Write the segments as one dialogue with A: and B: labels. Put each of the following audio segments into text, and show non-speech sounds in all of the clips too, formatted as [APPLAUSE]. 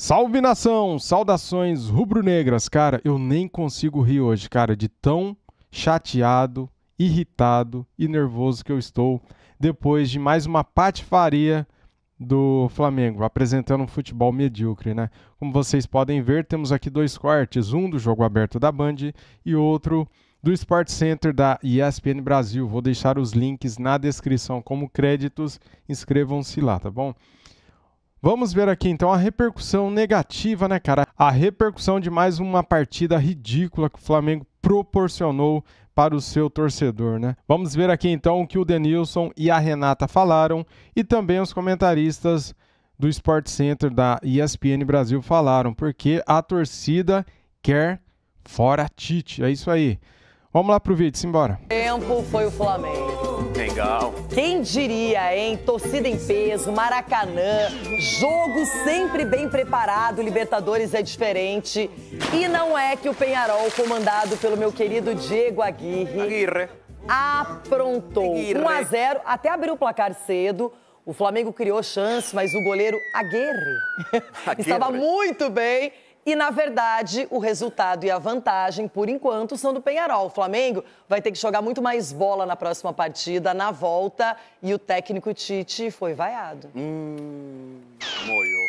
A: Salve nação, saudações rubro-negras, cara. Eu nem consigo rir hoje, cara, de tão chateado, irritado e nervoso que eu estou depois de mais uma patifaria do Flamengo, apresentando um futebol medíocre, né? Como vocês podem ver, temos aqui dois cortes, um do jogo aberto da Band e outro do Sport Center da ESPN Brasil. Vou deixar os links na descrição como créditos, inscrevam-se lá, tá bom? Vamos ver aqui então a repercussão negativa, né, cara? A repercussão de mais uma partida ridícula que o Flamengo proporcionou para o seu torcedor, né? Vamos ver aqui então o que o Denilson e a Renata falaram e também os comentaristas do Sport Center da ESPN Brasil falaram, porque a torcida quer fora Tite. É isso aí. Vamos lá pro vídeo, simbora.
B: Tempo foi o Flamengo. Legal. Quem diria, hein? Torcida em peso, Maracanã, jogo sempre bem preparado, Libertadores é diferente. E não é que o Penharol, comandado pelo meu querido Diego Aguirre, Aguirre. aprontou. Aguirre. 1 a 0 até abriu o placar cedo. O Flamengo criou chance, mas o goleiro Aguirre. [LAUGHS] Aguirre. estava muito bem e, na verdade, o resultado e a vantagem, por enquanto, são do Penharol. O Flamengo vai ter que jogar muito mais bola na próxima partida, na volta. E o técnico Tite foi vaiado. Hum, moiou.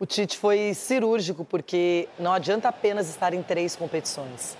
B: O Tite foi cirúrgico, porque não adianta apenas estar em três competições.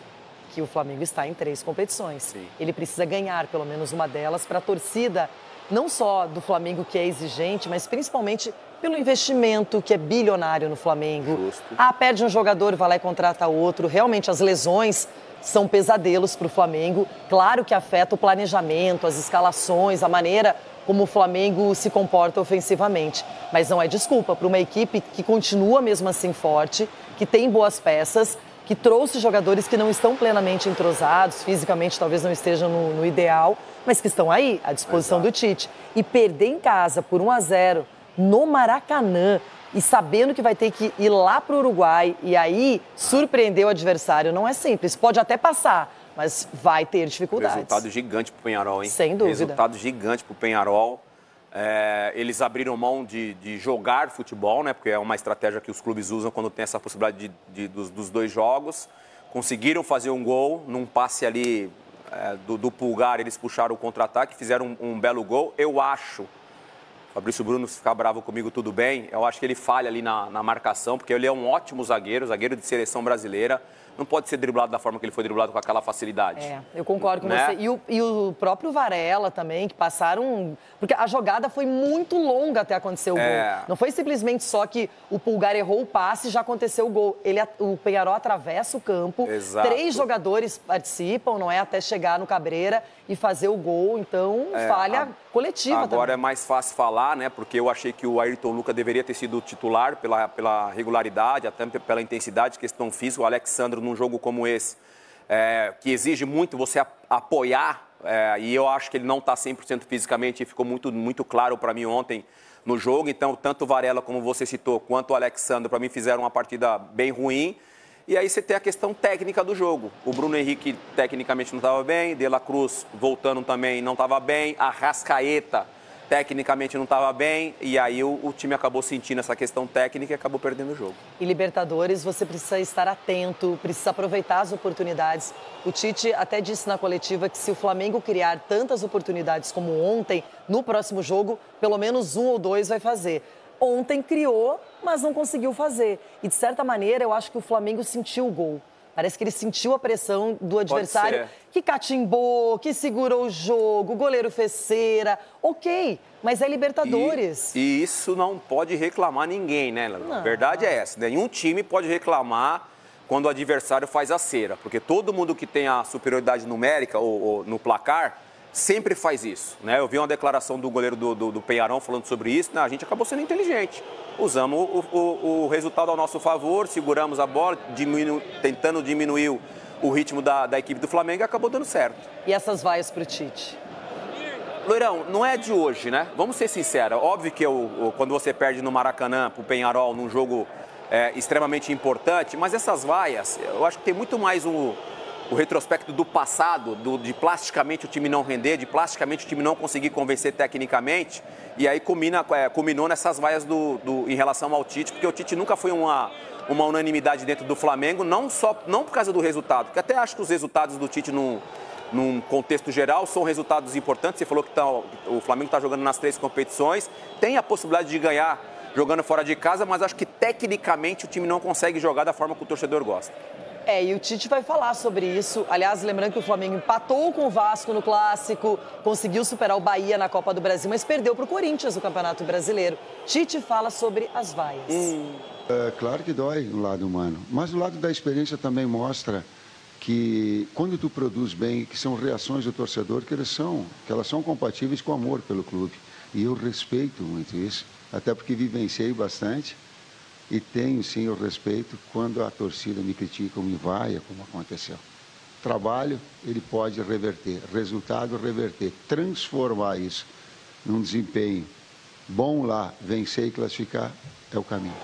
B: Que o Flamengo está em três competições. Sim. Ele precisa ganhar pelo menos uma delas para a torcida, não só do Flamengo, que é exigente, mas principalmente pelo investimento que é bilionário no Flamengo. Justo. Ah, perde um jogador, vai lá e contrata outro. Realmente, as lesões são pesadelos para o Flamengo. Claro que afeta o planejamento, as escalações, a maneira como o Flamengo se comporta ofensivamente. Mas não é desculpa para uma equipe que continua mesmo assim forte, que tem boas peças, que trouxe jogadores que não estão plenamente entrosados, fisicamente talvez não estejam no, no ideal, mas que estão aí, à disposição Exato. do Tite. E perder em casa por 1 a 0 no Maracanã e sabendo que vai ter que ir lá para o Uruguai e aí surpreender o adversário não é simples. Pode até passar, mas vai ter dificuldades. Resultado
C: gigante para o Penharol, hein? Sem dúvida. Resultado gigante para o Penharol. É, eles abriram mão de, de, jogar futebol, né? Porque é uma estratégia que os clubes usam quando tem essa possibilidade de, de, dos, dos, dois jogos. Conseguiram fazer um gol num passe ali é, do, do, pulgar, eles puxaram o contra-ataque, fizeram um, um belo gol. Eu acho Fabrício Bruno, ficar bravo comigo, tudo bem. Eu acho que ele falha ali na, na, marcação, porque ele é um ótimo zagueiro, zagueiro de seleção brasileira. Não pode ser driblado da forma que ele foi driblado com aquela facilidade. É,
B: eu concordo com né? você. E o, e o, próprio Varela também, que passaram. Porque a jogada foi muito longa até acontecer o gol. É... Não foi simplesmente só que o Pulgar errou o passe e já aconteceu o gol. Ele, o Penharol atravessa o campo, Exato. três jogadores participam, não é? Até chegar no Cabreira e fazer o gol. Então, é, falha. A coletiva. Agora
C: também. é mais fácil falar, né? Porque eu achei que o Ayrton Luca deveria ter sido titular pela, pela regularidade, até pela intensidade, questão física. O Alexandre, num jogo como esse, é, que exige muito você apoiar, é, e eu acho que ele não está 100% fisicamente, e ficou muito, muito claro para mim ontem no jogo. Então, tanto Varela, como você citou, quanto o Alexandre, para mim, fizeram uma partida bem ruim. E aí você tem a questão técnica do jogo. O Bruno Henrique tecnicamente não estava bem, De La Cruz voltando também não estava bem, a Rascaeta tecnicamente não estava bem, e aí o, o, time acabou sentindo essa questão técnica e acabou perdendo
B: o jogo. E Libertadores, você precisa estar atento, precisa aproveitar as oportunidades. O Tite até disse na coletiva que se o Flamengo criar tantas oportunidades como ontem, no próximo jogo, pelo menos um ou dois vai fazer ontem criou, mas não conseguiu fazer. E de certa maneira, eu acho que o Flamengo sentiu o gol. Parece que ele sentiu a pressão do adversário que catimbou, que segurou o jogo, o goleiro fez cera. Ok, mas é Libertadores.
C: E, e isso não pode reclamar ninguém, né? A verdade é essa: nenhum time pode reclamar quando o adversário faz a cera, porque todo mundo que tem a superioridade numérica ou, ou no placar sempre faz isso. Né? Eu vi uma declaração do goleiro do, do, do Penharol falando sobre isso. Né? A gente acabou sendo inteligente. Usamos o, o, o, resultado ao nosso favor, seguramos a bola, diminu, tentando diminuir o ritmo da, da equipe do Flamengo e acabou
B: dando certo. E essas vaias para o Tite? Loirão, não é de
C: hoje, né? Vamos ser sinceros. É óbvio que eu, quando você perde no Maracanã para o Penharol num jogo é, extremamente importante, mas essas vaias, eu acho que tem muito mais um, o retrospecto do passado, do, de plasticamente o time não render, de plasticamente o time não conseguir convencer tecnicamente, e aí culmina, é, culminou nessas vaias do, do, em relação ao Tite, porque o Tite nunca foi uma, uma unanimidade dentro do Flamengo, não só não por causa do resultado, porque até acho que os resultados do Tite num, num contexto geral são resultados importantes. Você falou que tá, o Flamengo está jogando nas três competições, tem a possibilidade de ganhar jogando fora de casa, mas acho que tecnicamente o time não consegue jogar da forma que o torcedor gosta.
B: É, e o Tite vai falar sobre isso. Aliás, lembrando que o Flamengo empatou com o Vasco no Clássico, conseguiu superar o Bahia na Copa do Brasil, mas perdeu para o Corinthians no Campeonato Brasileiro. Tite fala sobre as vaias.
D: Hum. É, claro que dói o lado humano, mas o lado da experiência também mostra que quando tu produz bem, que são reações do torcedor, que eles são, que elas são compatíveis com o amor pelo clube. E eu respeito muito isso, até porque vivenciei bastante e tenho sim o respeito quando a torcida me critica ou me vaia, como aconteceu. Trabalho, ele pode reverter, resultado, reverter, transformar isso num desempenho bom lá, vencer e classificar é o caminho.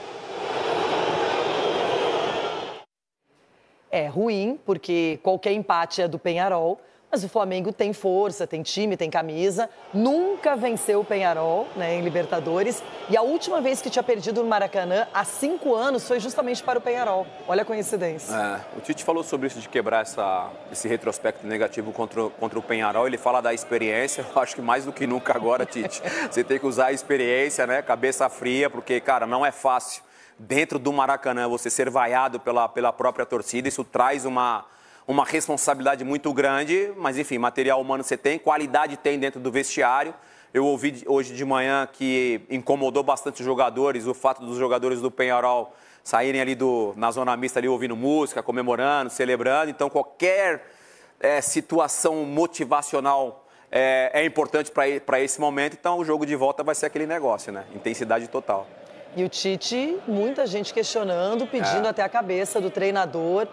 B: É ruim, porque qualquer empate é do Penharol, mas o Flamengo tem força, tem time, tem camisa. Nunca venceu o Penharol né, em Libertadores. E a última vez que tinha perdido no Maracanã, há cinco anos, foi justamente para o Penharol. Olha a coincidência.
C: É, o Tite falou sobre isso, de quebrar essa, esse retrospecto negativo contra, contra o Penharol. Ele fala da experiência. [LAUGHS] Eu acho que mais do que nunca agora, Tite, [LAUGHS] você tem que usar a experiência, né? Cabeça fria, porque, cara, não é fácil. Dentro do Maracanã, você ser vaiado pela, pela própria torcida, isso traz uma uma responsabilidade muito grande, mas enfim, material humano você tem, qualidade tem dentro do vestiário. Eu ouvi hoje de manhã que incomodou bastante os jogadores, o fato dos jogadores do Penharol saírem ali do, na zona mista ali ouvindo música, comemorando, celebrando. Então qualquer é, situação motivacional é, é importante para esse momento. Então o jogo de volta vai ser aquele negócio, né? Intensidade total.
B: E o Tite, muita gente questionando, pedindo é. até a cabeça do treinador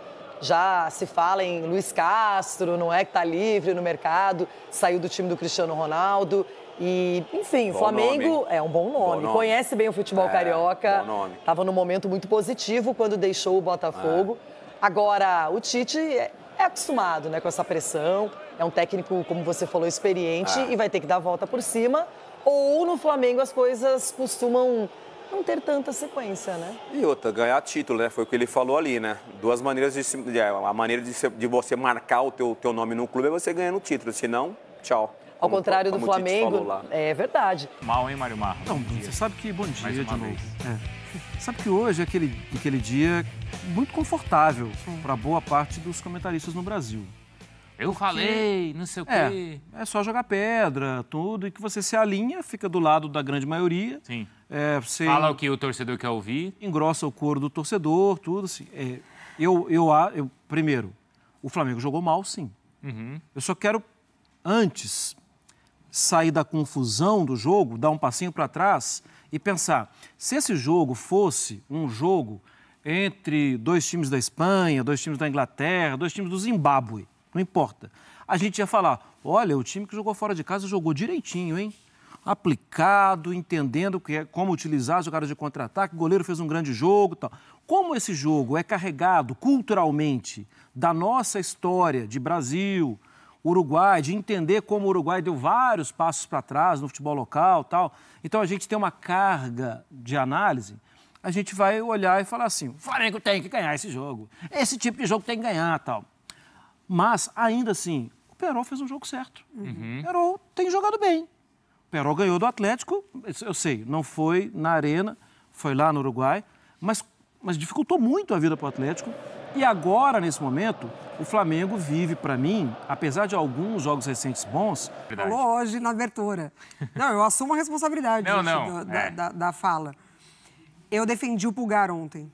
B: já se fala em Luiz Castro, não é que está livre no mercado, saiu do time do Cristiano Ronaldo. E, enfim, o Flamengo nome. é um bom nome. bom nome, conhece bem o futebol é, carioca. Estava num momento muito positivo quando deixou o Botafogo. É. Agora, o Tite é, é acostumado né, com essa pressão, é um técnico, como você falou, experiente é. e vai ter que dar a volta por cima. Ou no Flamengo as coisas costumam não ter tanta sequência, né?
C: E outra, ganhar título, né? Foi o que ele falou ali, né? Duas maneiras de... Se, é, a maneira de, se, de, você marcar o teu, teu nome no clube é você ganhando o título, senão, tchau.
B: Ao como, contrário como do Flamengo, é verdade.
E: Mal, hein, Mário Mar? Não, você sabe que bom dia Mais uma de novo.
F: É. Sabe que hoje é aquele, aquele dia muito confortável para boa parte dos comentaristas no Brasil.
E: Eu falei, não sei o é, quê.
F: É, é só jogar pedra, tudo, e que você se alinha, fica do lado da grande maioria. Sim. É, você Fala o que o torcedor quer ouvir. Engrossa o couro do torcedor, tudo assim. É, eu, eu, eu, primeiro, o Flamengo jogou mal, sim. Uhum. Eu só quero, antes, sair da confusão do jogo, dar um passinho para trás e pensar: se esse jogo fosse um jogo entre dois times da Espanha, dois times da Inglaterra, dois times do Zimbábue, não importa. A gente ia falar: olha, o time que jogou fora de casa jogou direitinho, hein? Aplicado, entendendo que é, como utilizar as jogadas de contra-ataque, o goleiro fez um grande jogo tal. Como esse jogo é carregado culturalmente da nossa história de Brasil, Uruguai, de entender como o Uruguai deu vários passos para trás no futebol local tal. Então a gente tem uma carga de análise a gente vai olhar e falar assim: o Flamengo tem que ganhar esse jogo, esse tipo de jogo tem que ganhar tal. Mas, ainda assim, o Perol fez um jogo certo. Uhum. O Perol tem jogado bem. O Perol ganhou do Atlético, eu sei, não foi na Arena, foi lá no Uruguai, mas, mas dificultou muito a vida para o Atlético. E agora, nesse momento, o Flamengo vive, para mim, apesar de alguns jogos recentes bons. Verdade. Falou
G: hoje na abertura. Não, eu assumo a responsabilidade não, gente, não. é. da, da, fala. Eu defendi o Pulgar ontem.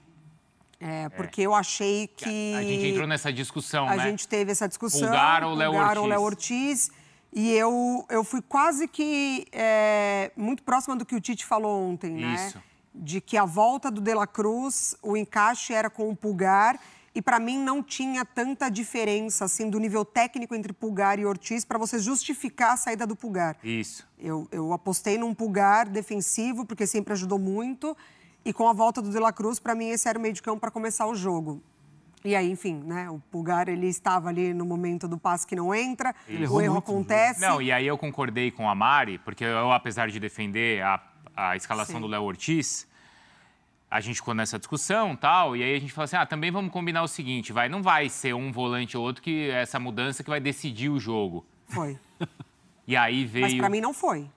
G: É, é, porque é. eu achei que. A gente entrou
E: nessa discussão, a né? A gente teve essa discussão. Pulgar ou Léo Ortiz? Ou Léo
G: Ortiz. E eu, eu fui quase que é, muito próxima do que o Tite falou ontem, né? Isso. De que a volta do De La Cruz, o encaixe era com o Pulgar. E para mim não tinha tanta diferença assim do nível técnico entre Pulgar e Ortiz para você justificar a saída do Pulgar. Isso. Eu, eu apostei num Pulgar defensivo, porque sempre ajudou muito. E com a volta do De La Cruz, para mim, esse era o meio de campo para começar o jogo. E aí, enfim, né? O Pulgar ele estava ali no momento do passe que não entra, ele o erro né? acontece. Não,
E: e aí eu concordei com a Mari, porque eu, apesar de defender a, a escalação Sim. do Léo Ortiz, a gente ficou nessa discussão tal, e aí a gente falou assim: ah, também vamos combinar o seguinte: vai, não vai ser um volante ou outro que essa mudança que vai decidir o jogo.
G: Foi. [LAUGHS]
E: E aí veio. Mas pra mim não foi.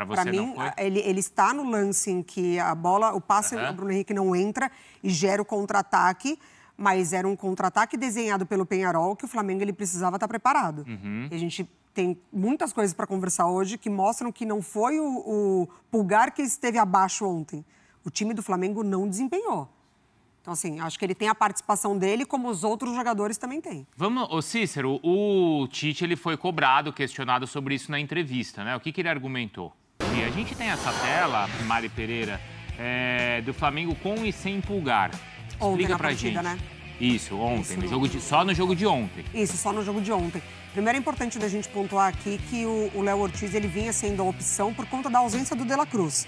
E: Para você pra mim, não foi?
G: Ele, ele está no lance em que a bola, o passe do Bruno Henrique não entra e gera o contra-ataque, mas era um contra-ataque desenhado pelo Penharol que o Flamengo ele precisava estar tá preparado. Uhum. E a gente tem muitas coisas para conversar hoje que mostram que não foi o, o pulgar que esteve abaixo ontem. O time do Flamengo não desempenhou. Então, assim, acho que ele tem a participação dele, como os outros jogadores também têm.
E: Vamos, ô Cícero, o Tite ele foi cobrado, questionado sobre isso na entrevista, né? O que, que ele argumentou? dia. A gente tem essa tela, Mari Pereira, é, do Flamengo com e sem pulgar.
G: Ontem Explica pra partida, gente. Né?
E: Isso, ontem, Isso, no jogo de, só no jogo de ontem.
G: Isso, só no jogo de ontem. Primeiro é importante da gente pontuar aqui que o Léo Ortiz ele vinha sendo a opção por conta da ausência do De La Cruz.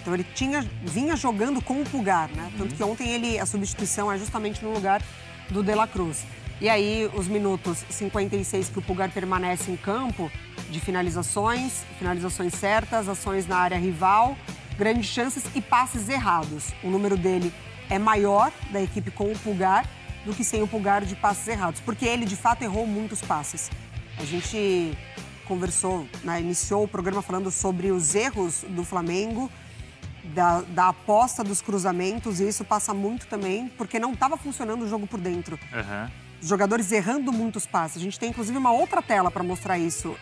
G: Então ele tinha, vinha jogando com o pulgar, né? Tanto uhum. que ontem ele, a substituição é justamente no lugar do De La Cruz. E aí, os minutos 56 que o Pulgar permanece em campo, de finalizações, finalizações certas, ações na área rival, grandes chances e passes errados. O número dele é maior da equipe com o Pulgar do que sem o Pulgar de passes errados, porque ele de fato errou muitos passes. A gente conversou, né, iniciou o programa falando sobre os erros do Flamengo, da, da, aposta dos cruzamentos, e isso passa muito também, porque não estava funcionando o jogo por dentro. Uhum jogadores errando muitos passes. A gente tem inclusive uma outra tela para mostrar isso.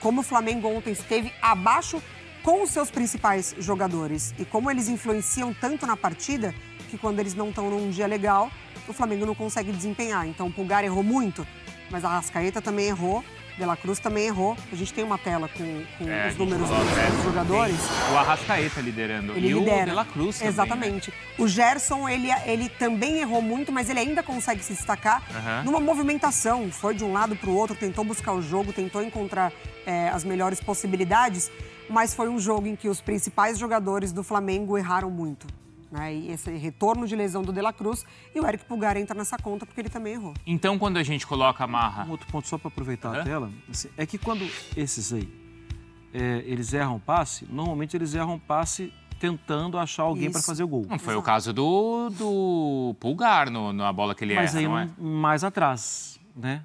G: Como o Flamengo ontem esteve abaixo com os seus principais jogadores e como eles influenciam tanto na partida que quando eles não estão num dia legal, o Flamengo não consegue desempenhar. Então o Pulgar errou muito, mas a Rascaeta também errou de Cruz também errou. A gente tem uma tela com, com é, os números dos, é, jogadores.
E: O Arrascaeta liderando ele e lidera. o De Cruz também. Né? Exatamente.
G: Né? O Gerson, ele, ele também errou muito, mas ele ainda consegue se destacar numa movimentação. Foi de um lado para o outro, tentou buscar o jogo, tentou encontrar é, as melhores possibilidades, mas foi um jogo em que os principais jogadores do Flamengo erraram muito. Né? E esse retorno de lesão do De La Cruz e o Eric Pulgar entra nessa conta porque ele também errou.
E: Então, quando a gente coloca a marra. Um outro ponto, só
F: para aproveitar uhum. a tela, assim, é que quando esses aí é, eles erram passe, normalmente eles erram passe tentando achar alguém para fazer o gol. Não foi Exato. o
E: caso do, do Pulgar no, na bola que ele Mas erra, aí, não é?
F: Mais atrás, né?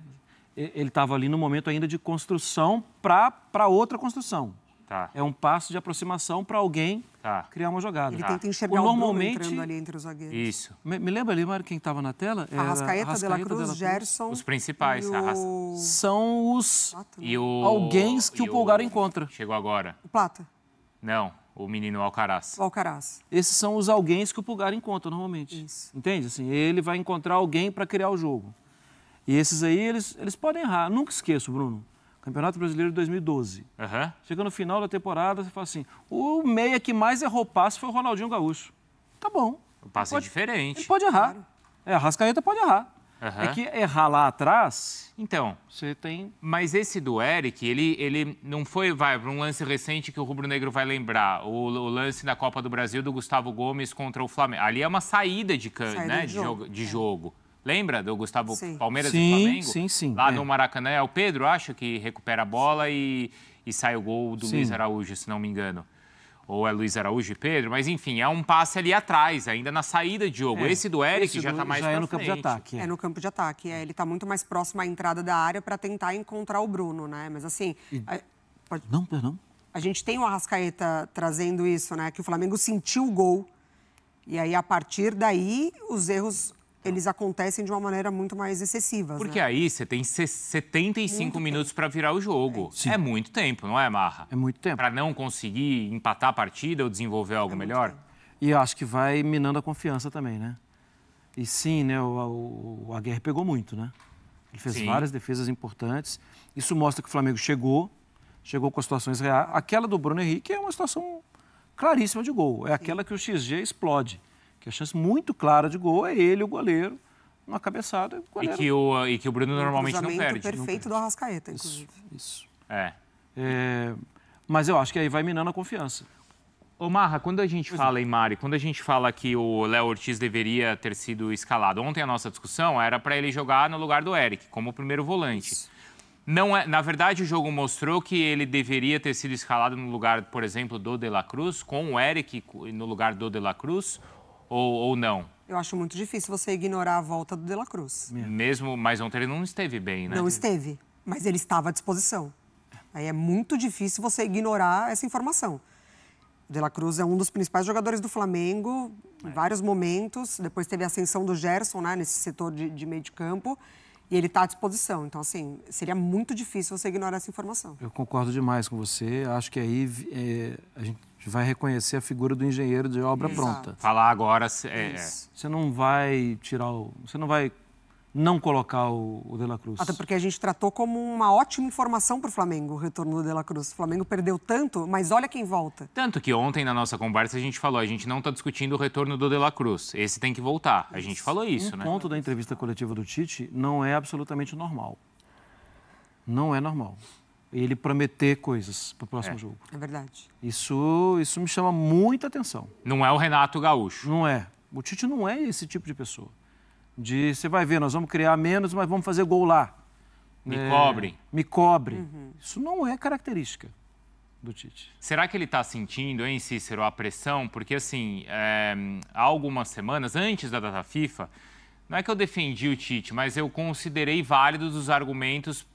F: Ele estava ali no momento ainda de construção para outra construção. Tá. É um passo de aproximação para alguém tá. criar uma jogada. Ele tá. tenta enxergar o, normalmente, o entrando ali
G: entre os zagueiros.
F: Isso. Me, me lembra ali, Mário, quem estava na tela? É Arrascaeta, Arrascaeta, de la Cruz, de la Cruz Gerson... Os principais. O... São os né?
E: e o... alguém que e o pulgar o... encontra. Chegou agora. O Plata. Não, o menino Alcaraz.
G: O Alcaraz.
F: Esses são os alguém que o Pulgar encontra normalmente. Isso. Entende? Assim, ele vai encontrar alguém para criar o jogo. E esses aí, eles, eles podem errar. Nunca esqueço, Bruno. Campeonato Brasileiro de 2012. Uhum. Chega no final da temporada, você fala assim: o meia que mais errou passe foi o Ronaldinho Gaúcho. Tá bom.
E: O passe pode, é diferente. Ele pode
F: errar. Claro. É, a Rascaeta pode errar. Uhum. É que errar
E: lá atrás. Então. Você tem. Mas esse do Eric, ele, ele não foi, vai, para um lance recente que o Rubro Negro vai lembrar. O, o, lance da Copa do Brasil do Gustavo Gomes contra o Flamengo. Ali é uma saída de, can, saída né, de jogo. De jogo. É. jogo. Lembra do Gustavo sim. Palmeiras sim, e Flamengo? Sim, sim. Lá é. no Maracanã é o Pedro, acho, que recupera a bola e, e sai o gol do sim. Luiz Araújo, se não me engano. Ou é Luiz Araújo e Pedro, mas enfim, é um passe ali atrás, ainda na saída de jogo. É. Esse do Eric Esse já está mais já é no campo de ataque. É. é. no
G: campo de ataque. É. ele está muito mais próximo à entrada da área para tentar encontrar o Bruno, né? Mas assim. E... A... Pode... Não, perdão. A gente tem o Arrascaeta trazendo isso, né? Que o Flamengo sentiu o gol. E aí, a partir daí, os erros Tá. eles acontecem de uma maneira muito mais excessiva. Porque né?
E: aí você tem 75 muito minutos para virar o jogo. É. é. muito tempo, não é, Marra? É muito tempo. Para não conseguir empatar a partida ou desenvolver algo é melhor? Tempo.
F: E eu acho que vai minando a confiança também, né? E sim, né, o, o pegou muito, né? Ele fez sim. várias defesas importantes. Isso mostra que o Flamengo chegou, chegou com as situações reais. Aquela do Bruno Henrique é uma situação claríssima de gol. É aquela que o XG explode que a chance muito clara de gol é ele, o goleiro, uma cabeçada. O goleiro. E, que
E: o, e que o Bruno normalmente não perde. perfeito não
F: do Arrascaeta, inclusive. Isso, isso. É. é. Mas eu acho que aí vai minando a confiança.
E: Ô Marra, quando a gente pois é. fala é. em Mari, quando a gente fala que o Léo Ortiz deveria ter sido escalado, ontem a nossa discussão era para ele jogar no lugar do Eric, como primeiro volante. Isso. Não é, na verdade, o jogo mostrou que ele deveria ter sido escalado no lugar, por exemplo, do De La Cruz, com o Eric no lugar do De La Cruz, ou, ou não?
G: Eu acho muito difícil você ignorar a volta do De La Cruz.
E: É. Mesmo, mas ontem ele não esteve bem, né? Não
G: esteve, mas ele estava à disposição. Aí é muito difícil você ignorar essa informação. O De La Cruz é um dos principais jogadores do Flamengo, em vários momentos. Depois teve a ascensão do Gerson, né, nesse setor de, de meio de campo. E ele está à disposição. Então, assim, seria muito difícil você ignorar essa informação. Eu
F: concordo demais com você. Acho que aí é, a gente a gente vai reconhecer a figura do engenheiro de obra Exato. pronta.
G: Falar agora é,
E: é. Você
F: não vai tirar o. Você não vai não colocar o, o De La Cruz. Até porque
G: a gente tratou como uma ótima informação para o Flamengo o retorno do De La Cruz. O Flamengo perdeu tanto, mas olha quem volta.
E: Tanto que ontem na nossa conversa a gente falou, a gente não está discutindo o retorno do De La Cruz. Esse tem que voltar. A gente falou isso, um né? O
F: ponto da entrevista coletiva do Tite não é absolutamente normal. Não é normal ele prometer coisas para o próximo é, jogo. É verdade. Isso, isso me chama muita atenção.
E: Não é o Renato Gaúcho. Não é. O Tite não é esse tipo de
F: pessoa. De você vai ver, nós vamos criar menos, mas vamos fazer gol lá.
E: Me é, cobrem.
F: Me cobrem. Uhum. Isso não é característica do Tite.
E: Será que ele está sentindo, hein, Cícero, a pressão? Porque, assim, é, há algumas semanas, antes da data FIFA, não é que eu defendi o Tite, mas eu considerei válidos os argumentos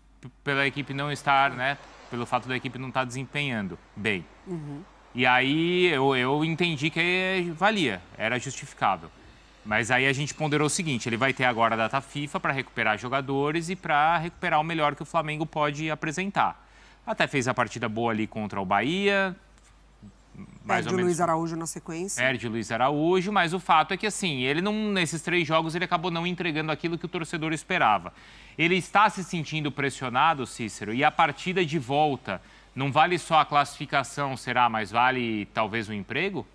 E: pela equipe não estar, né? Pelo fato da equipe não estar tá desempenhando bem. Uhum. E aí eu, eu entendi que valia, era justificável. Mas aí a gente ponderou o seguinte: ele vai ter agora a data FIFA para recuperar jogadores e para recuperar o melhor que o Flamengo pode apresentar. Até fez a partida boa ali contra o Bahia,
G: mais Perde é, ou menos... Luiz Araújo na sequência. Perde
E: é, Luiz Araújo, mas o fato é que assim, ele não nesses três jogos ele acabou não entregando aquilo que o torcedor esperava. Ele está se sentindo pressionado, Cícero, e a partida de volta não vale só a classificação, será, mas vale talvez o um emprego?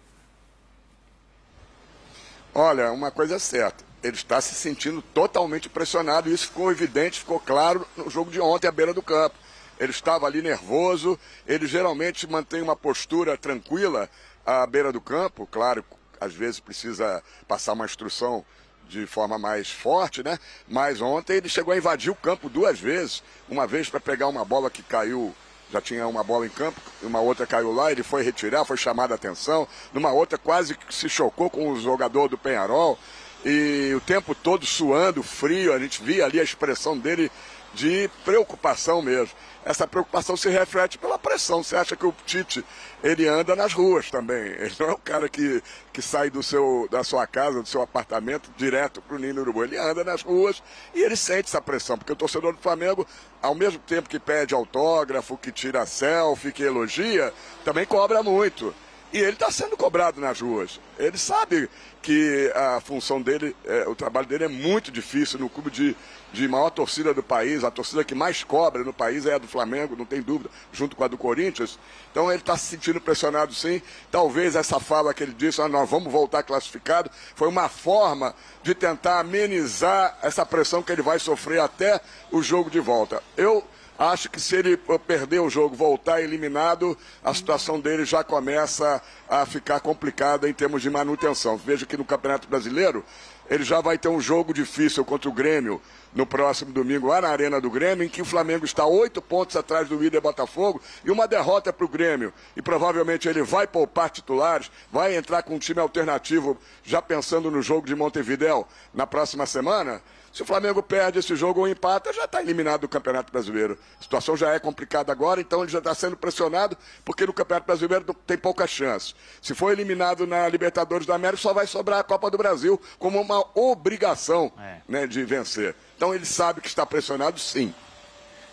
D: Olha, uma coisa é certa, ele está se sentindo totalmente pressionado, isso ficou evidente, ficou claro no jogo de ontem à beira do campo ele estava ali nervoso, ele geralmente mantém uma postura tranquila à beira do campo, claro, às vezes precisa passar uma instrução de forma mais forte, né? Mas ontem ele chegou a invadir o campo duas vezes, uma vez para pegar uma bola que caiu já tinha uma bola em campo, uma outra caiu lá, ele foi retirar, foi chamada a atenção, numa outra quase se chocou com o jogador do Penharol, e o tempo todo suando, frio, a gente via ali a expressão dele de preocupação mesmo. Essa preocupação se reflete pela pressão. Você acha que o Tite, ele anda nas ruas também. [LAUGHS] Ele não é o cara que, que sai do seu, da sua casa, do seu apartamento, direto para o Nino Uruguai. Urubu. Ele anda nas ruas e ele sente essa pressão, porque o torcedor do Flamengo, ao mesmo tempo que pede autógrafo, que tira selfie, que elogia, também cobra muito. E ele está sendo cobrado nas ruas. Ele sabe que a função dele, é, o trabalho dele é muito difícil no clube de, de maior torcida do país. A torcida que mais cobra no país é a do Flamengo, não tem dúvida, junto com a do Corinthians. Então ele está se sentindo pressionado sim. Talvez essa fala que ele disse, ah, nós vamos voltar classificado, foi uma forma de tentar amenizar essa pressão que ele vai sofrer até o jogo de volta. Eu Acho que se ele eh, perder o jogo, voltar eliminado, a situação dele já começa a ficar complicada em termos de manutenção. Veja que no Campeonato Brasileiro, ele já vai ter um jogo difícil contra o Grêmio no próximo domingo, lá na Arena do Grêmio, em que o Flamengo está oito pontos atrás do líder Botafogo e uma derrota para o Grêmio. E provavelmente ele vai poupar titulares, vai entrar com um time alternativo, já pensando no jogo de Montevidéu na próxima semana. Se o Flamengo perde esse jogo ou empata, já está eliminado do Campeonato Brasileiro. A situação já é complicada agora, então ele já está sendo pressionado, porque no Campeonato Brasileiro tem pouca chance. Se for eliminado na Libertadores da América, só vai sobrar a Copa do Brasil como uma obrigação é. né, de vencer. Então ele sabe que está pressionado, sim.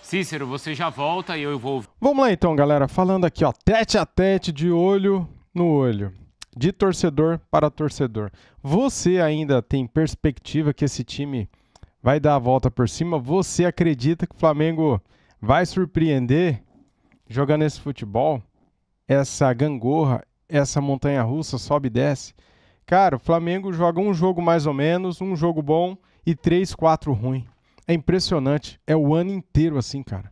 E: Cícero, você já volta e eu
D: vou.
A: Vamos lá então, galera. Falando aqui, ó, tete a tete, de olho no olho de torcedor para torcedor. Você ainda tem perspectiva que esse time vai dar a volta por cima. Você acredita que o Flamengo vai surpreender jogando esse futebol? Essa gangorra, essa montanha russa sobe e desce. Cara, o Flamengo joga um jogo mais ou menos, um jogo bom e três, quatro ruim. É impressionante. É o ano inteiro assim, cara.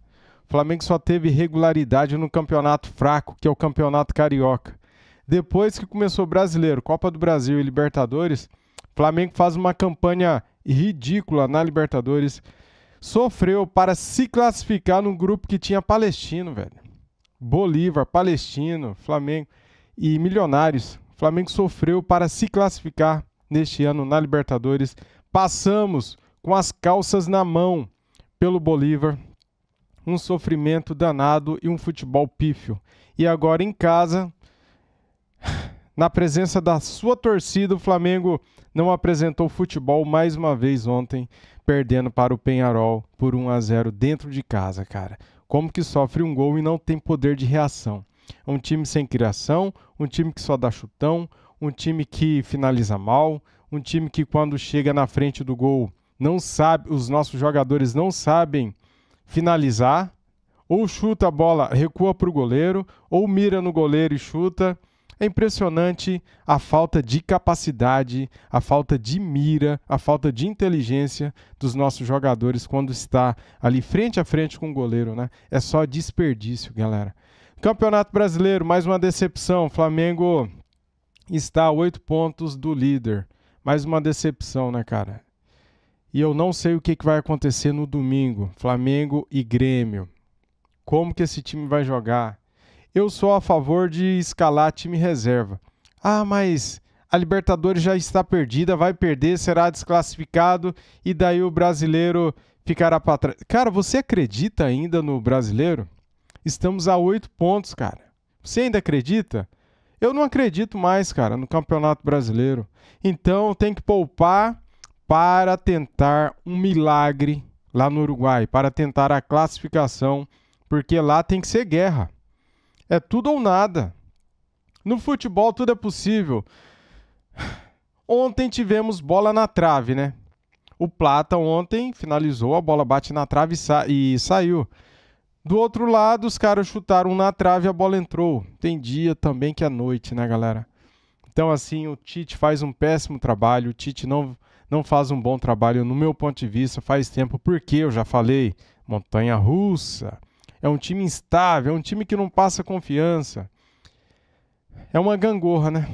A: O Flamengo só teve regularidade no campeonato fraco, que é o campeonato carioca. Depois que começou o brasileiro, Copa do Brasil e Libertadores, o Flamengo faz uma campanha ridícula na Libertadores sofreu para se classificar num grupo que tinha Palestino, velho. Bolívar, Palestino, Flamengo e Milionários. Flamengo sofreu para se classificar neste ano na Libertadores. Passamos com as calças na mão pelo Bolívar. Um sofrimento danado e um futebol pífio. E agora em casa, na presença da sua torcida, o Flamengo não apresentou futebol mais uma vez ontem, perdendo para o Penharol por 1 a 0 dentro de casa, cara. Como que sofre um gol e não tem poder de reação? Um time sem criação, um time que só dá chutão, um time que finaliza mal, um time que quando chega na frente do gol não sabe, os nossos jogadores não sabem finalizar, ou chuta a bola, recua para o goleiro, ou mira no goleiro e chuta. É impressionante a falta de capacidade, a falta de mira, a falta de inteligência dos nossos jogadores quando está ali frente a frente com o goleiro, né? É só desperdício, galera. Campeonato Brasileiro, mais uma decepção. Flamengo está a oito pontos do líder. Mais uma decepção, né, cara? E eu não sei o que vai acontecer no domingo. Flamengo e Grêmio. Como que esse time vai jogar? Eu sou a favor de escalar time reserva. Ah, mas a Libertadores já está perdida, vai perder, será desclassificado e daí o brasileiro ficará para trás. Cara, você acredita ainda no brasileiro? Estamos a oito pontos, cara. Você ainda acredita? Eu não acredito mais, cara, no Campeonato Brasileiro. Então tem que poupar para tentar um milagre lá no Uruguai, para tentar a classificação, porque lá tem que ser guerra. É tudo ou nada. No futebol tudo é possível. Ontem tivemos bola na trave, né? O Plata ontem finalizou, a bola bate na trave e, sa e saiu. Do outro lado, os caras chutaram na trave e a bola entrou. Tem dia também que é noite, né, galera? Então, assim, o Tite faz um péssimo trabalho, o Tite não, não faz um bom trabalho, no meu ponto de vista, faz tempo, porque eu já falei, montanha russa. É um time instável, é um time que não passa confiança. É uma gangorra, né?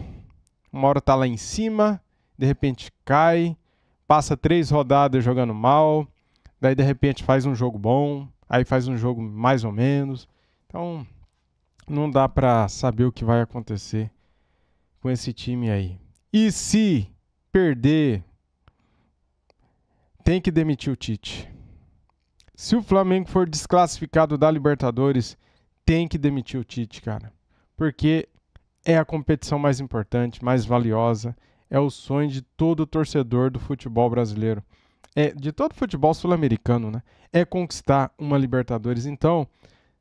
A: Uma hora tá lá em cima, de repente cai, passa três rodadas jogando mal, daí de repente faz um jogo bom, aí faz um jogo mais ou menos. Então, não dá para saber o que vai acontecer com esse time aí. E se perder, tem que demitir o Tite. Se o Flamengo for desclassificado da Libertadores, tem que demitir o Tite, cara. Porque é a competição mais importante, mais valiosa, é o sonho de todo torcedor do futebol brasileiro. É de todo futebol sul-americano, né? É conquistar uma Libertadores. Então,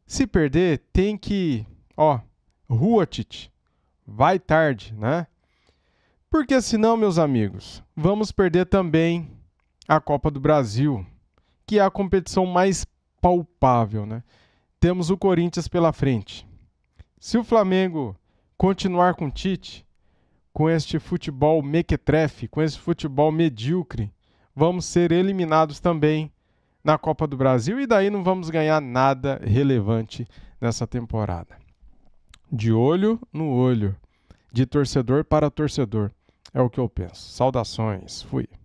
A: se perder, tem que, ó, rua Tite. Vai tarde, né? Porque senão, meus amigos, vamos perder também a Copa do Brasil que é a competição mais palpável, né? Temos o Corinthians pela frente. Se o Flamengo continuar com Tite, com este futebol mequetrefe, com esse futebol medíocre, vamos ser eliminados também na Copa do Brasil e daí não vamos ganhar nada relevante nessa temporada. De olho no olho, de torcedor para torcedor, é o que eu penso. Saudações, fui.